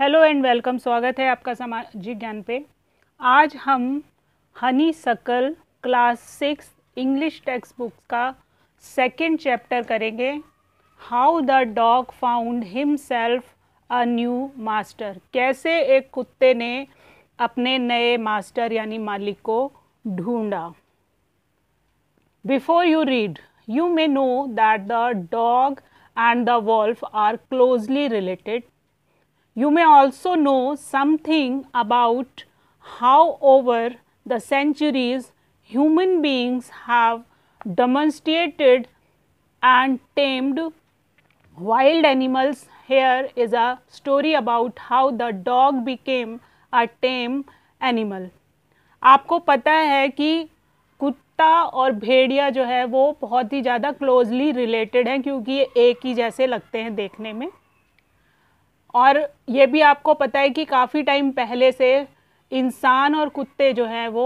Hello and welcome स्वागत है आपका सामाजिक ज्ञान पे आज हम Honeysuckle class six English textbook का सेकेंड चैप्टर करेंगे how the dog found himself a new master कैसे एक कुत्ते ने अपने नए मास्टर यानी मालिक को ढूंढा before you read you may know that the dog and the wolf are closely related You may also know something about how over the centuries human beings have domesticated and tamed wild animals. Here is a story about how the dog became a tame animal. aapko pata hai ki kutta aur bhediya jo hai wo bahut hi zyada closely related hain kyunki ye ek hi jaise lagte hain dekhne mein और ये भी आपको पता है कि काफ़ी time पहले से इंसान और कुत्ते जो हैं वो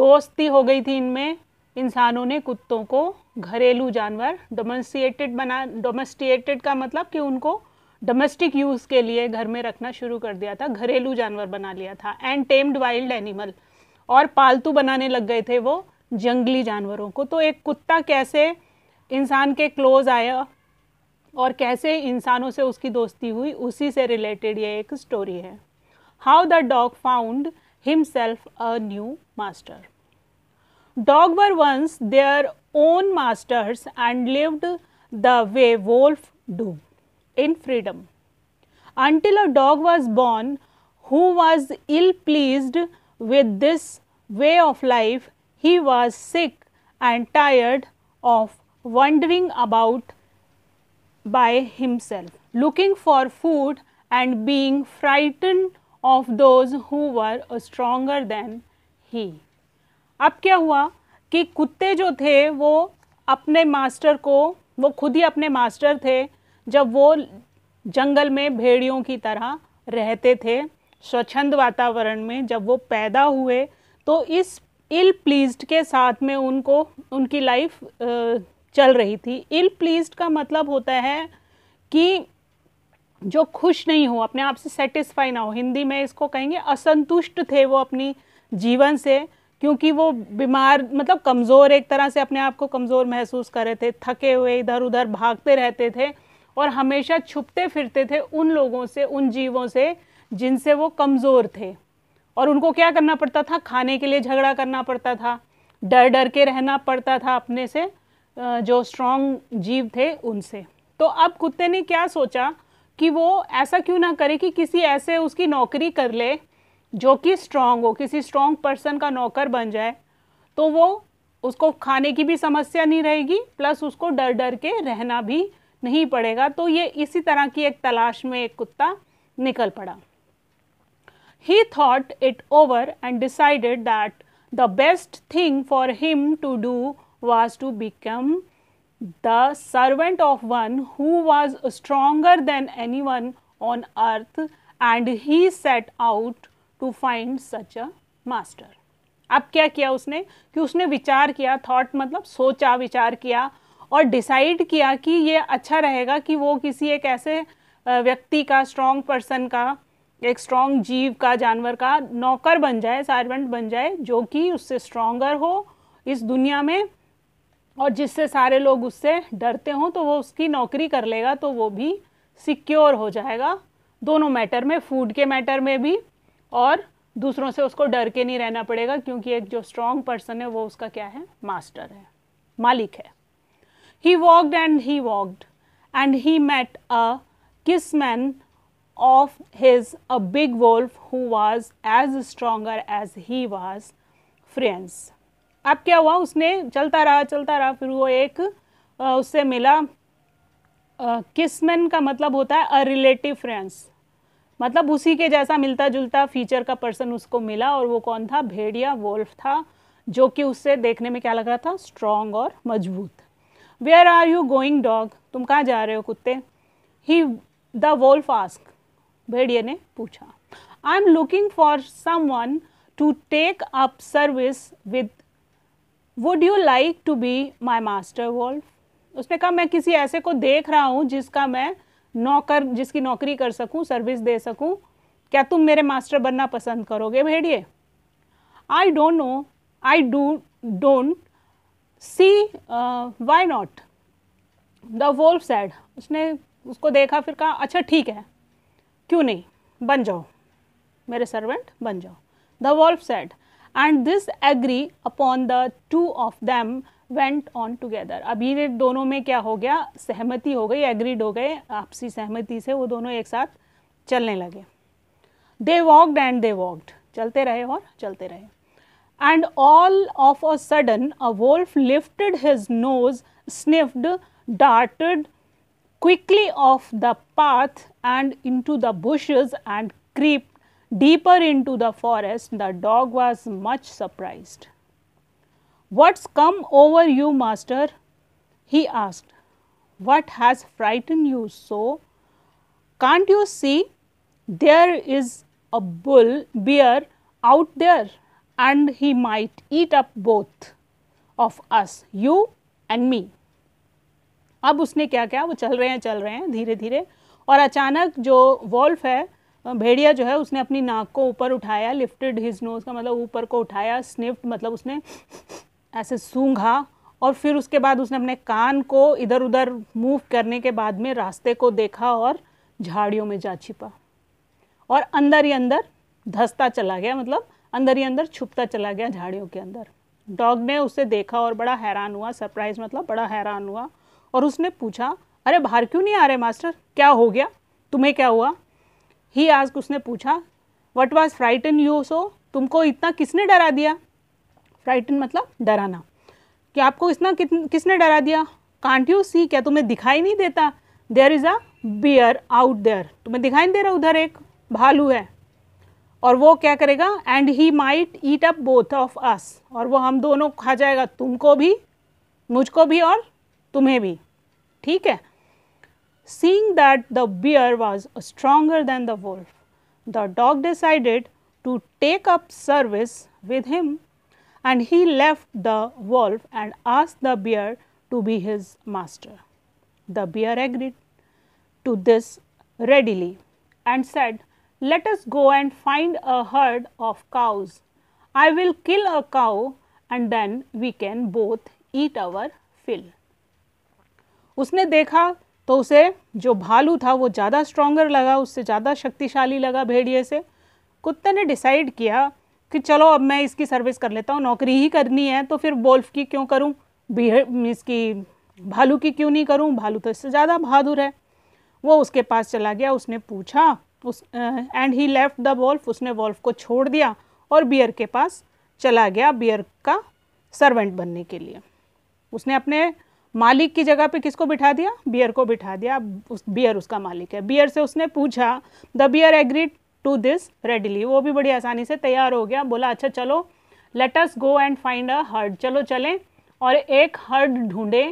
दोस्ती हो गई थी इनमें इंसानों ने कुत्तों को घरेलू जानवर डोमेस्टिएटेड बना डोमेस्टिएटेड का मतलब कि उनको डोमेस्टिक यूज़ के लिए घर में रखना शुरू कर दिया था घरेलू जानवर बना लिया था एंड टेम्ड वाइल्ड एनिमल और पालतू बनाने लग गए थे वो जंगली जानवरों को तो एक कुत्ता कैसे इंसान के क्लोज़ आया और कैसे इंसानों से उसकी दोस्ती हुई उसी से रिलेटेड ये एक स्टोरी है how the dog found himself a new master dog were once their own masters and lived the way wolf do in freedom until a dog was born who was ill pleased with this way of life he was sick and tired of wandering about by himself, looking for food and being frightened of those who were stronger than he. अब क्या हुआ कि कुत्ते जो थे वो अपने master को वो खुद ही अपने मास्टर थे जब वो जंगल में भेड़ियों की तरह रहते थे स्वच्छंद वातावरण में जब वो पैदा हुए तो इस इल प्लीज्ड के साथ में उनको उनकी लाइफ चल रही थी इल प्लीज का मतलब होता है कि जो खुश नहीं हो अपने आप से सेटिस्फाई ना हो हिंदी में इसको कहेंगे असंतुष्ट थे वो अपनी जीवन से क्योंकि वो बीमार मतलब कमज़ोर एक तरह से अपने आप को कमज़ोर महसूस कर रहे थे थके हुए इधर उधर भागते रहते थे और हमेशा छुपते फिरते थे उन लोगों से उन जीवों से जिनसे वो कमज़ोर थे और उनको क्या करना पड़ता था खाने के लिए झगड़ा करना पड़ता था डर डर के रहना पड़ता था अपने से जो स्ट्रॉन्ग जीव थे उनसे तो अब कुत्ते ने क्या सोचा कि वो ऐसा क्यों ना करे कि किसी ऐसे उसकी नौकरी कर ले जो कि स्ट्रांग हो किसी स्ट्रांग पर्सन का नौकर बन जाए तो वो उसको खाने की भी समस्या नहीं रहेगी प्लस उसको डर डर के रहना भी नहीं पड़ेगा तो ये इसी तरह की एक तलाश में एक कुत्ता निकल पड़ा he thought it over and decided that the best thing for him to do was to become the servant of one who was stronger than anyone on earth and he set out to find such a master अब क्या किया उसने कि उसने विचार किया thought मतलब सोचा विचार किया और डिसाइड किया कि ये अच्छा रहेगा कि वो किसी एक ऐसे व्यक्ति का स्ट्रॉन्ग पर्सन का एक स्ट्रॉन्ग जीव का जानवर का नौकर बन जाए सार्वेंट बन जाए जो कि उससे स्ट्रॉन्गर हो इस दुनिया में और जिससे सारे लोग उससे डरते हों तो वो उसकी नौकरी कर लेगा तो वो भी सिक्योर हो जाएगा दोनों मैटर में फूड के मैटर में भी और दूसरों से उसको डर के नहीं रहना पड़ेगा क्योंकि एक जो स्ट्रॉन्ग पर्सन है वो उसका क्या है मास्टर है मालिक है he walked and he walked and he met a kinsman of his a big wolf who was as stronger as he was friends अब क्या हुआ उसने चलता रहा चलता रहा फिर वो एक आ, उससे मिला किसमैन का मतलब होता है अ रिलेटिव फ्रेंड्स मतलब उसी के जैसा मिलता जुलता फीचर का पर्सन उसको मिला और वो कौन था भेड़िया वोल्फ था जो कि उससे देखने में क्या लग रहा था स्ट्रॉन्ग और मजबूत where are you going dog तुम कहाँ जा रहे हो कुत्ते ही द वोल्फ आस्क भेड़िए ने पूछा I am looking for someone to take up service with would you like to be my master wolf उसने कहा मैं किसी ऐसे को देख रहा हूँ जिसका मैं नौकर जिसकी नौकरी कर सकूँ सर्विस दे सकूँ क्या तुम मेरे मास्टर बनना पसंद करोगे भेड़िए I don't know I do don't see why not the wolf said उसने उसको देखा फिर कहा अच्छा ठीक है क्यों नहीं बन जाओ मेरे सर्वेंट बन जाओ the wolf said and this agree upon the two of them went on together अभी ये दोनों में क्या हो गया सहमति हो गई एग्रीड हो गए आपसी सहमति से वो दोनों एक साथ चलने लगे they walked and they walked चलते रहे और चलते रहे and all of a sudden a wolf lifted his nose sniffed darted quickly off the path and into the bushes and creep deeper into the forest, the dog was much surprised. What's come over you, master? he asked. What has frightened you so? Can't you see? There is a bull bear out there and he might eat up both of us, you and me. अब उसने क्या किया? वो चल रहे हैं चल रहे हैं धीरे धीरे और अचानक जो वॉल्फ है भेड़िया जो है उसने अपनी नाक को ऊपर उठाया लिफ्टेड हिज नोज का मतलब ऊपर को उठाया स्निफ्ट मतलब उसने ऐसे सूंघा और फिर उसके बाद उसने अपने कान को इधर उधर मूव करने के बाद में रास्ते को देखा और झाड़ियों में जा छिपा और अंदर ही अंदर धसता चला गया मतलब अंदर ही अंदर छुपता चला गया झाड़ियों के अंदर डॉग ने उसे देखा और बड़ा हैरान हुआ सरप्राइज मतलब बड़ा हैरान हुआ और उसने पूछा अरे बाहर क्यों नहीं आ रहे मास्टर क्या हो गया तुम्हें क्या हुआ ही आज उसने पूछा what was frighten you so तुमको इतना किसने डरा दिया फ्राइटन मतलब डराना कि आपको इतना किसने डरा दिया कांट यू सी क्या तुम्हें दिखाई नहीं देता there is a bear out there तुम्हें दिखाई नहीं दे रहा उधर एक भालू है और वो क्या करेगा and he might eat up both of us और वो हम दोनों खा जाएगा तुमको भी मुझको भी और तुम्हें भी ठीक है Seeing that the bear was stronger than the wolf, the dog decided to take up service with him and he left the wolf and asked the bear to be his master. The bear agreed to this readily and said, Let us go and find a herd of cows. I will kill a cow and then we can both eat our fill. उसने देखा तो उसे जो भालू था वो ज़्यादा stronger लगा उससे ज़्यादा शक्तिशाली लगा भेड़िए से कुत्ते ने डिसाइड किया कि चलो अब मैं इसकी सर्विस कर लेता हूँ नौकरी ही करनी है तो फिर बोल्फ की क्यों करूँ इसकी भालू की क्यों नहीं करूँ भालू तो इससे ज़्यादा बहादुर है वो उसके पास चला गया उसने पूछा उस and he left the wolf उसने वॉल्फ को छोड़ दिया और बियर के पास चला गया बियर का सर्वेंट बनने के लिए उसने अपने मालिक की जगह पे किसको बिठा दिया बियर को बिठा दिया उस बियर उसका मालिक है बियर से उसने पूछा the bear agreed to this readily वो भी बड़ी आसानी से तैयार हो गया बोला अच्छा चलो let's go and find a herd चलो चलें और एक हर्ड ढूंढे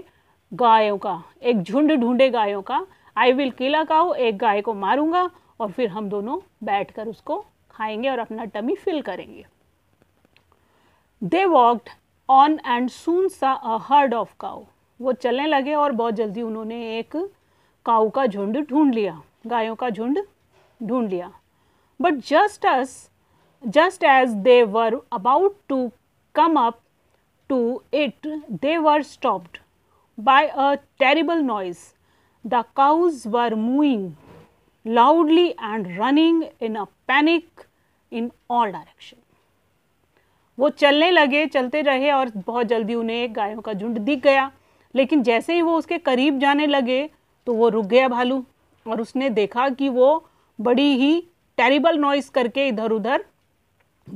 गायों का एक झुंड ढूंढे गायों का आई विल किला काओ एक गाय को मारूंगा और फिर हम दोनों बैठकर उसको खाएंगे और अपना टमी फिल करेंगे they walked on and soon saw a heard of काओ वो चलने लगे और बहुत जल्दी उन्होंने एक काऊ का झुंड ढूंढ लिया गायों का झुंड ढूंढ लिया but just as just as they were about to come up to it they were stopped by a terrible noise the cows were moving loudly and running in a panic in all direction वो चलने लगे चलते रहे और बहुत जल्दी उन्हें गायों का झुंड दिख गया लेकिन जैसे ही वो उसके करीब जाने लगे तो वो रुक गया भालू और उसने देखा कि वो बड़ी ही टेरिबल नॉइस करके इधर उधर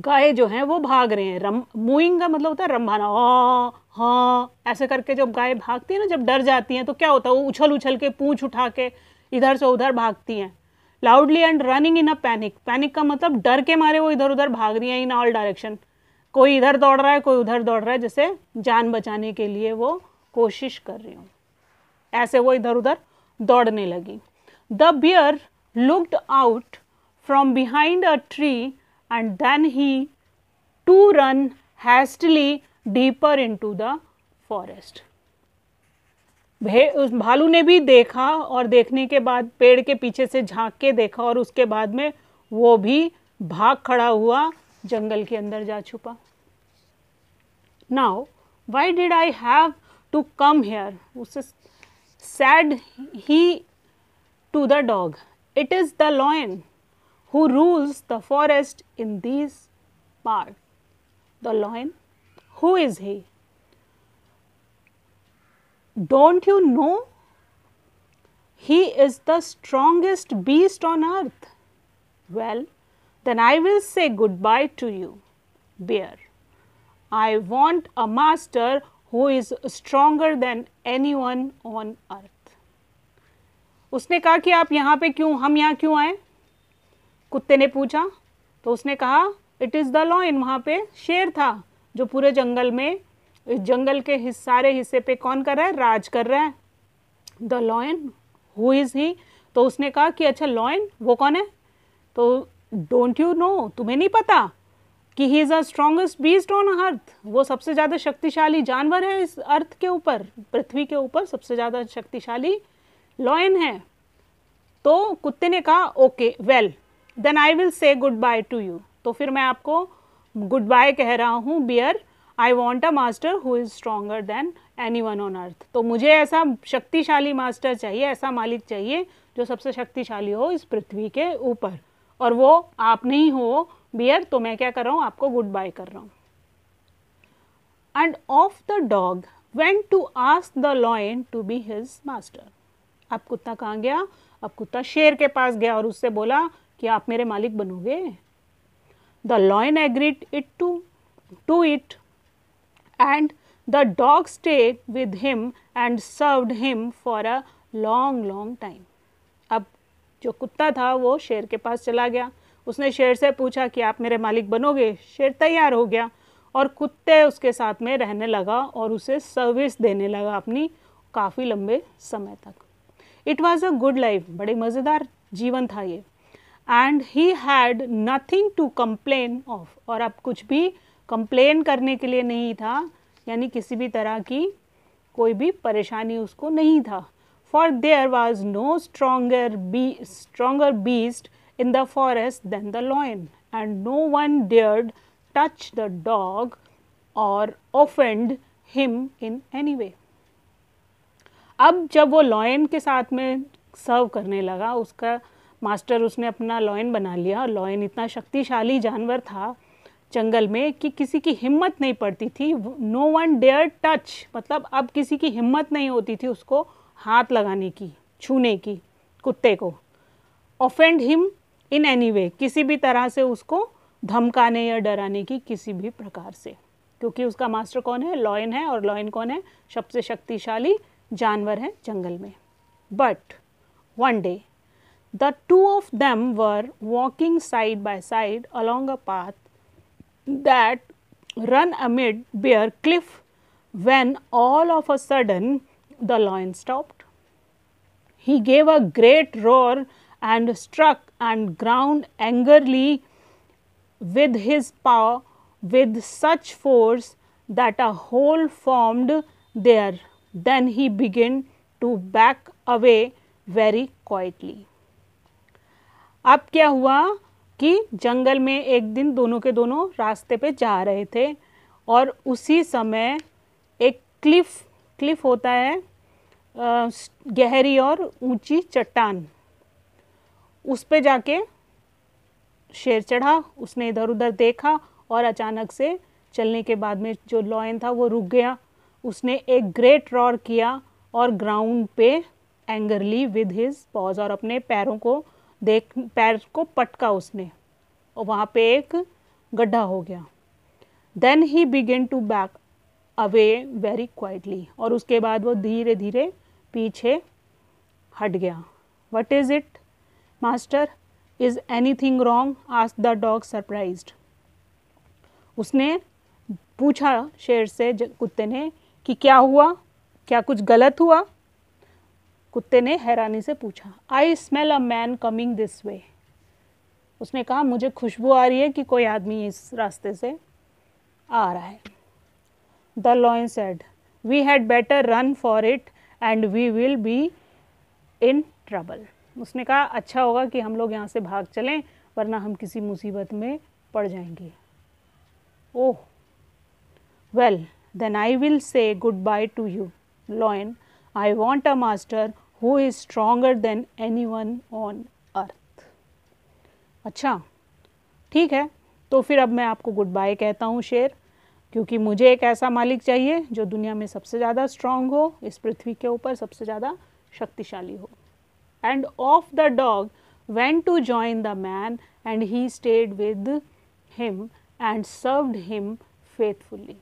गाय जो हैं वो भाग रहे हैं रम मूइंग का मतलब होता है रंभाना ओ हाँ ऐसे करके जब गाय भागती है ना जब डर जाती हैं तो क्या होता है वो उछल उछल के पूँछ उठा के इधर से उधर भागती हैं loudly and running in a panic panic का मतलब डर के मारे वो इधर उधर भाग रही हैं इन ऑल डायरेक्शन कोई इधर दौड़ रहा है कोई उधर दौड़ रहा है जैसे जान बचाने के लिए वो कोशिश कर रही हूँ ऐसे वो इधर उधर दौड़ने लगी the bear looked out from behind a tree and then he to run hastily deeper into the forest उस भालू ने भी देखा और देखने के बाद पेड़ के पीछे से झांक के देखा और उसके बाद में वो भी भाग खड़ा हुआ जंगल के अंदर जा छुपा now why did I have to come here usse said he to the dog it is the lion who rules the forest in these parts the lion who is he don't you know he is the strongest beast on earth well then i will say goodbye to you bear i want a master who is stronger than anyone on earth उसने कहा कि आप यहाँ पे क्यों हम यहाँ क्यों आए कुत्ते ने पूछा तो उसने कहा इट इज़ द लॉइन वहाँ पे शेर था जो पूरे जंगल में इस जंगल के हिस, सारे हिस्से पे कौन कर रहा है राज कर रहा है the lion who is he तो उसने कहा कि अच्छा लॉयन वो कौन है तो डोंट यू नो तुम्हें नहीं पता कि he is a strongest beast on earth वो सबसे ज़्यादा शक्तिशाली जानवर है इस अर्थ के ऊपर पृथ्वी के ऊपर सबसे ज़्यादा शक्तिशाली लॉयन है तो कुत्ते ने कहा okay well then I will say good bye to you तो फिर मैं आपको गुड बाय कह रहा हूँ bear I want a master who is stronger than anyone on earth तो मुझे ऐसा शक्तिशाली मास्टर चाहिए ऐसा मालिक चाहिए जो सबसे शक्तिशाली हो इस पृथ्वी के ऊपर और वो आप नहीं हो बियर तो मैं क्या कर रहा हूँ आपको गुड बाय कर रहा हूँ and off the dog went to ask the lion to be his master अब कुत्ता कहाँ गया अब कुत्ता शेर के पास गया और उससे बोला कि आप मेरे मालिक बनोगे the lion agreed it to to it and the dog stay with him and served him for a long long time अब जो कुत्ता था वो शेर के पास चला गया उसने शेर से पूछा कि आप मेरे मालिक बनोगे शेर तैयार हो गया और कुत्ते उसके साथ में रहने लगा और उसे सर्विस देने लगा अपनी काफ़ी लंबे समय तक it was a good life बड़े मज़ेदार जीवन था ये and he had nothing to complain of और अब कुछ भी कंप्लेन करने के लिए नहीं था यानी किसी भी तरह की कोई भी परेशानी उसको नहीं था for there was no stronger be stronger beast in the forest than the lion, and no one dared touch the dog और offend him in any way अब जब वो लॉयन के साथ में सर्व करने लगा उसका मास्टर उसने अपना लॉयन बना लिया लॉयन इतना शक्तिशाली जानवर था जंगल में कि किसी की हिम्मत नहीं पड़ती थी नो वन डेयर टच मतलब अब किसी की हिम्मत नहीं होती थी उसको हाथ लगाने की छूने की कुत्ते को offend him in any way किसी भी तरह से उसको धमकाने या डराने की किसी भी प्रकार से क्योंकि उसका मास्टर कौन है लॉयन है और लॉयन कौन है सबसे शक्तिशाली जानवर है जंगल में but one day the two of them were walking side by side along a path that ran amid bare cliff when all of a sudden the lion stopped he gave a great roar and struck and ground angrily with his paw with such force that a hole formed there. Then he began to back away very quietly. अब क्या हुआ कि जंगल में एक दिन दोनों के दोनों रास्ते पे जा रहे थे और उसी समय एक क्लिफ क्लिफ होता है गहरी और ऊंची चट्टान उस पर जाके शेर चढ़ा उसने इधर उधर देखा और अचानक से चलने के बाद में जो लॉयन था वो रुक गया उसने एक ग्रेट रॉर किया और ग्राउंड पे एंगरली विद हिज पॉज और अपने पैरों को देख पैर को पटका उसने और वहाँ पे एक गड्ढा हो गया then he began to back away very quietly और उसके बाद वो धीरे धीरे पीछे हट गया what is it master is anything wrong आज द डॉग सरप्राइज उसने पूछा शेर से कुत्ते ने कि क्या हुआ क्या कुछ गलत हुआ कुत्ते ने हैरानी से पूछा I smell a man coming this way उसने कहा मुझे खुशबू आ रही है कि कोई आदमी इस रास्ते से आ रहा है the lion said we had better run for it and we will be in trouble उसने कहा अच्छा होगा कि हम लोग यहाँ से भाग चलें वरना हम किसी मुसीबत में पड़ जाएंगे oh well then I will say good bye to you lion I want a master who is stronger than anyone on earth अच्छा ठीक है तो फिर अब मैं आपको गुड बाय कहता हूँ शेर क्योंकि मुझे एक ऐसा मालिक चाहिए जो दुनिया में सबसे ज़्यादा स्ट्रांग हो इस पृथ्वी के ऊपर सबसे ज़्यादा शक्तिशाली हो and of the dog went to join the man and he stayed with him and served him faithfully.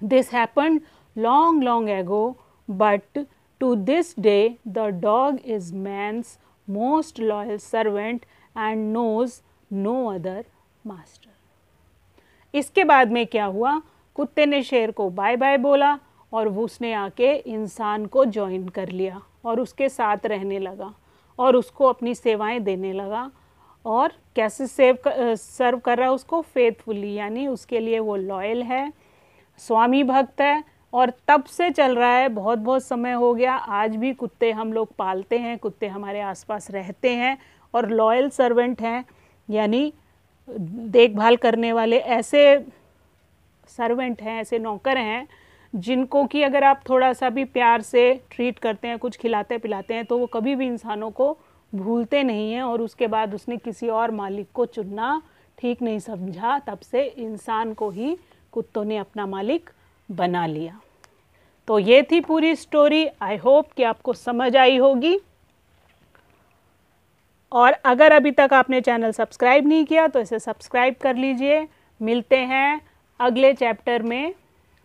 This happened long, long ago, but to this day the dog is man's most loyal servant and knows no other master. इसके बाद में क्या हुआ कुत्ते ने शेर को bye bye बोला और वो उसने आके इंसान को ज्वाइन कर लिया और उसके साथ रहने लगा और उसको अपनी सेवाएं देने लगा और कैसे सेव कर, सर्व कर रहा है उसको फेथफुली यानी उसके लिए वो लॉयल है स्वामी भक्त है और तब से चल रहा है बहुत बहुत समय हो गया आज भी कुत्ते हम लोग पालते हैं कुत्ते हमारे आसपास रहते हैं और लॉयल सर्वेंट हैं यानी देखभाल करने वाले ऐसे सर्वेंट हैं ऐसे नौकर हैं जिनको कि अगर आप थोड़ा सा भी प्यार से ट्रीट करते हैं कुछ खिलाते पिलाते हैं तो वो कभी भी इंसानों को भूलते नहीं हैं और उसके बाद उसने किसी और मालिक को चुनना ठीक नहीं समझा तब से इंसान को ही कुत्तों ने अपना मालिक बना लिया तो ये थी पूरी स्टोरी आई होप कि आपको समझ आई होगी और अगर अभी तक आपने चैनल सब्सक्राइब नहीं किया तो इसे सब्सक्राइब कर लीजिए मिलते हैं अगले चैप्टर में